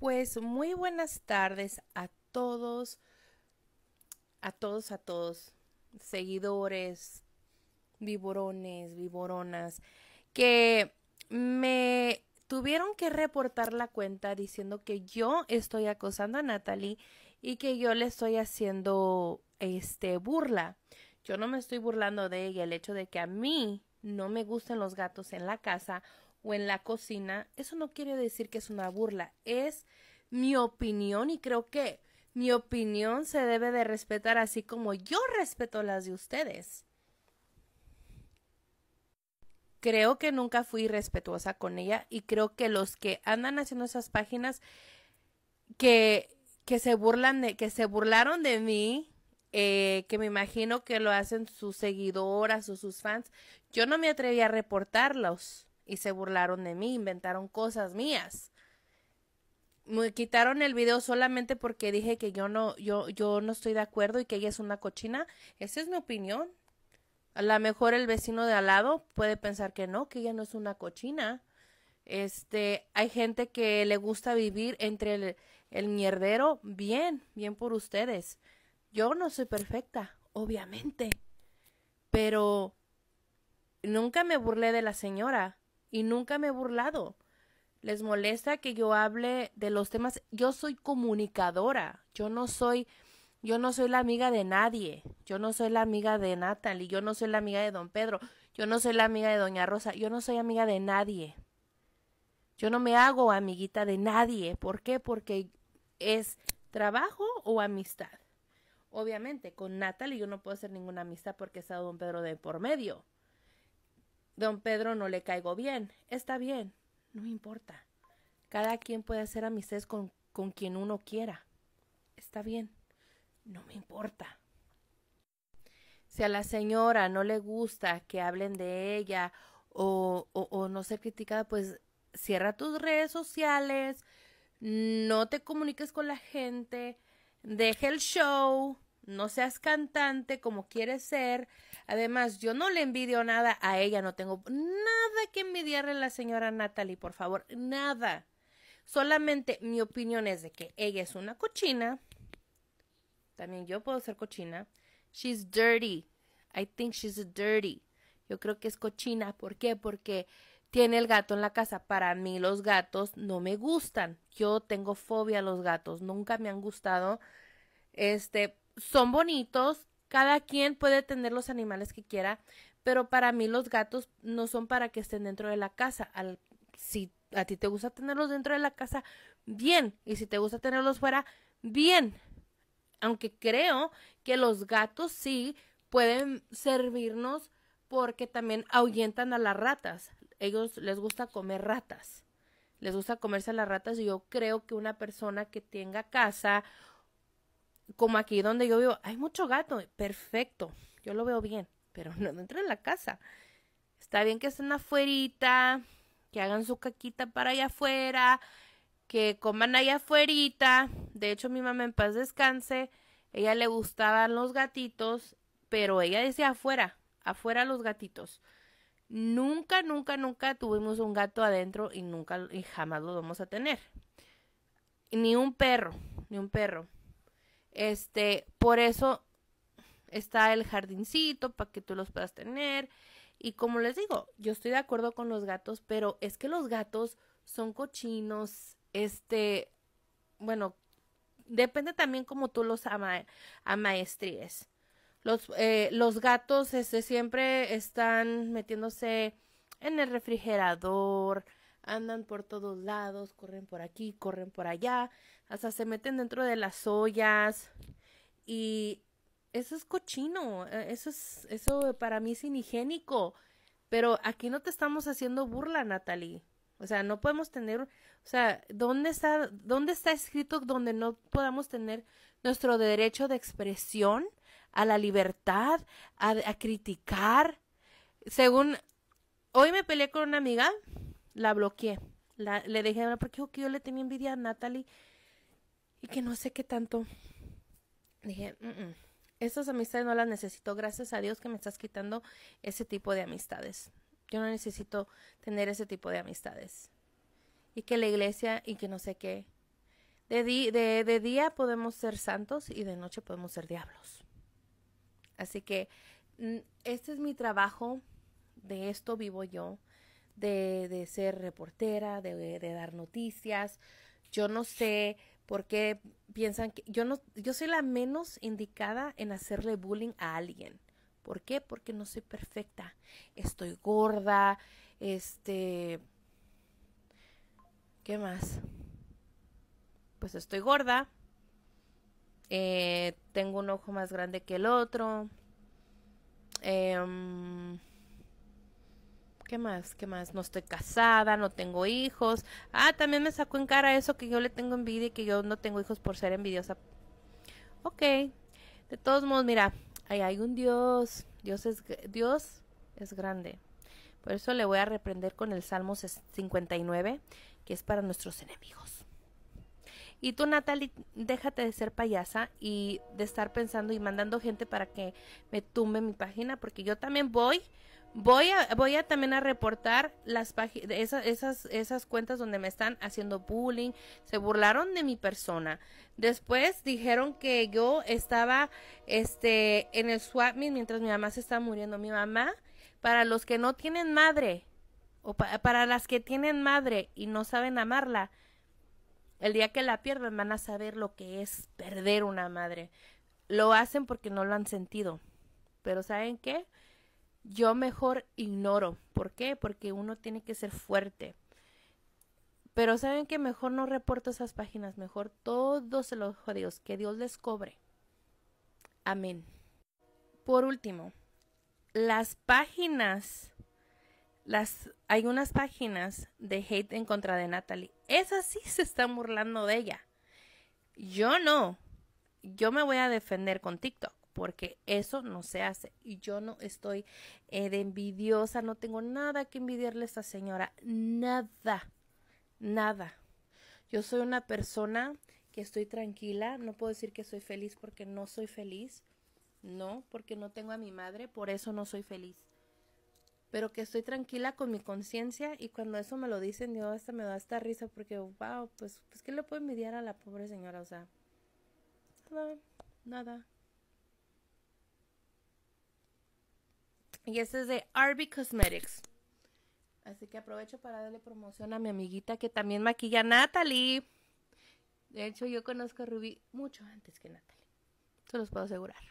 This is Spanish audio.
Pues muy buenas tardes a todos, a todos, a todos, seguidores, viborones, viboronas, que me tuvieron que reportar la cuenta diciendo que yo estoy acosando a Natalie y que yo le estoy haciendo este burla. Yo no me estoy burlando de ella, el hecho de que a mí no me gusten los gatos en la casa o en la cocina, eso no quiere decir que es una burla, es mi opinión y creo que mi opinión se debe de respetar así como yo respeto las de ustedes. Creo que nunca fui respetuosa con ella y creo que los que andan haciendo esas páginas que, que se burlan de, que se burlaron de mí, eh, que me imagino que lo hacen sus seguidoras o sus fans, yo no me atreví a reportarlos y se burlaron de mí, inventaron cosas mías. Me quitaron el video solamente porque dije que yo no, yo, yo no estoy de acuerdo y que ella es una cochina. Esa es mi opinión. A lo mejor el vecino de al lado puede pensar que no, que ella no es una cochina. Este, hay gente que le gusta vivir entre el, el mierdero. Bien, bien por ustedes. Yo no soy perfecta, obviamente. Pero nunca me burlé de la señora y nunca me he burlado. Les molesta que yo hable de los temas. Yo soy comunicadora. Yo no soy, yo no soy la amiga de nadie. Yo no soy la amiga de Natalie. Yo no soy la amiga de Don Pedro. Yo no soy la amiga de Doña Rosa. Yo no soy amiga de nadie. Yo no me hago amiguita de nadie. ¿Por qué? Porque es trabajo o amistad. Obviamente, con Natalie yo no puedo hacer ninguna amistad porque está Don Pedro de por medio. Don Pedro no le caigo bien. Está bien. No importa. Cada quien puede hacer amistades con, con quien uno quiera. Está bien. No me importa. Si a la señora no le gusta que hablen de ella o, o, o no ser criticada, pues cierra tus redes sociales, no te comuniques con la gente, deja el show, no seas cantante como quieres ser. Además, yo no le envidio nada a ella, no tengo nada que envidiarle a la señora Natalie, por favor, nada. Solamente mi opinión es de que ella es una cochina. También yo puedo ser cochina. She's dirty. I think she's dirty. Yo creo que es cochina. ¿Por qué? Porque tiene el gato en la casa. Para mí los gatos no me gustan. Yo tengo fobia a los gatos. Nunca me han gustado. Este, son bonitos, cada quien puede tener los animales que quiera, pero para mí los gatos no son para que estén dentro de la casa. Al, si a ti te gusta tenerlos dentro de la casa, bien, y si te gusta tenerlos fuera, bien. Aunque creo que los gatos sí pueden servirnos porque también ahuyentan a las ratas. Ellos les gusta comer ratas. Les gusta comerse a las ratas y yo creo que una persona que tenga casa como aquí donde yo vivo, hay mucho gato, perfecto, yo lo veo bien, pero no dentro de la casa. Está bien que estén afuerita, que hagan su caquita para allá afuera, que coman allá afuera. De hecho, mi mamá en paz descanse, ella le gustaban los gatitos, pero ella decía afuera, afuera los gatitos. Nunca, nunca, nunca tuvimos un gato adentro y nunca y jamás lo vamos a tener. Ni un perro, ni un perro. Este, por eso está el jardincito para que tú los puedas tener. Y como les digo, yo estoy de acuerdo con los gatos, pero es que los gatos son cochinos, este, bueno, depende también como tú los ama amaestríes. Los, eh, los gatos este, siempre están metiéndose en el refrigerador, andan por todos lados, corren por aquí, corren por allá, hasta se meten dentro de las ollas y eso es cochino, e, eso es eso para mí es inhigiénico, pero aquí no te estamos haciendo burla, Natalie. O sea, no podemos tener, o sea, ¿dónde está dónde está escrito donde no podamos tener nuestro derecho de expresión, a la libertad, a criticar? Según hoy me peleé con una amiga la bloqueé. La, le dejé hablar porque yo le tenía envidia a Natalie y que no sé qué tanto. Dije, estas amistades no las necesito. Gracias a Dios que me estás quitando ese tipo de amistades. Yo no necesito tener ese tipo de amistades. Y que la iglesia y que no sé qué. De, de, de día podemos ser santos y de noche podemos ser diablos. Así que mm, este es mi trabajo. De esto vivo yo de, ser reportera, de, dar noticias. Yo no sé por qué piensan que yo no, yo soy la menos indicada en hacerle bullying a alguien. ¿Por qué? Porque no soy perfecta. Estoy gorda, este, ¿qué más? Pues estoy gorda. Eh, tengo un ojo más grande que el otro. Eh, ¿Qué más? ¿Qué más? No estoy casada, no tengo hijos. Ah, también me sacó en cara eso que yo le tengo envidia y que yo no tengo hijos por ser envidiosa. Ok. De todos modos, mira, ahí hay un Dios. Dios es, Dios es grande. Por eso le voy a reprender con el Salmo 59, que es para nuestros enemigos. Y tú, Natalie, déjate de ser payasa y de estar pensando y mandando gente para que me tumbe mi página, porque yo también voy Voy a, voy a también a reportar las esas, esas, esas cuentas donde me están haciendo bullying, se burlaron de mi persona. Después dijeron que yo estaba este, en el swap mientras mi mamá se está muriendo. Mi mamá, para los que no tienen madre, o para las que tienen madre y no saben amarla, el día que la pierdan van a saber lo que es perder una madre. Lo hacen porque no lo han sentido. Pero ¿saben qué? yo mejor ignoro. ¿Por qué? Porque uno tiene que ser fuerte. Pero saben que mejor no reporto esas páginas, mejor todos los jodidos, que Dios les cobre. Amén. Por último, las páginas, las, hay unas páginas de hate en contra de Natalie. Esas sí se están burlando de ella. Yo no. Yo me voy a defender con TikTok porque eso no se hace. Y yo no estoy eh, de envidiosa, no tengo nada que envidiarle a esta señora, nada, nada. Yo soy una persona que estoy tranquila, no puedo decir que soy feliz porque no soy feliz, no, porque no tengo a mi madre, por eso no soy feliz. Pero que estoy tranquila con mi conciencia y cuando eso me lo dicen, yo hasta me da esta risa porque, wow, pues, pues ¿qué le puedo envidiar a la pobre señora? O sea, nada, nada. Y este es de Arby Cosmetics. Así que aprovecho para darle promoción a mi amiguita que también maquilla Natalie. De hecho, yo conozco a Ruby mucho antes que Natalie. Se los puedo asegurar.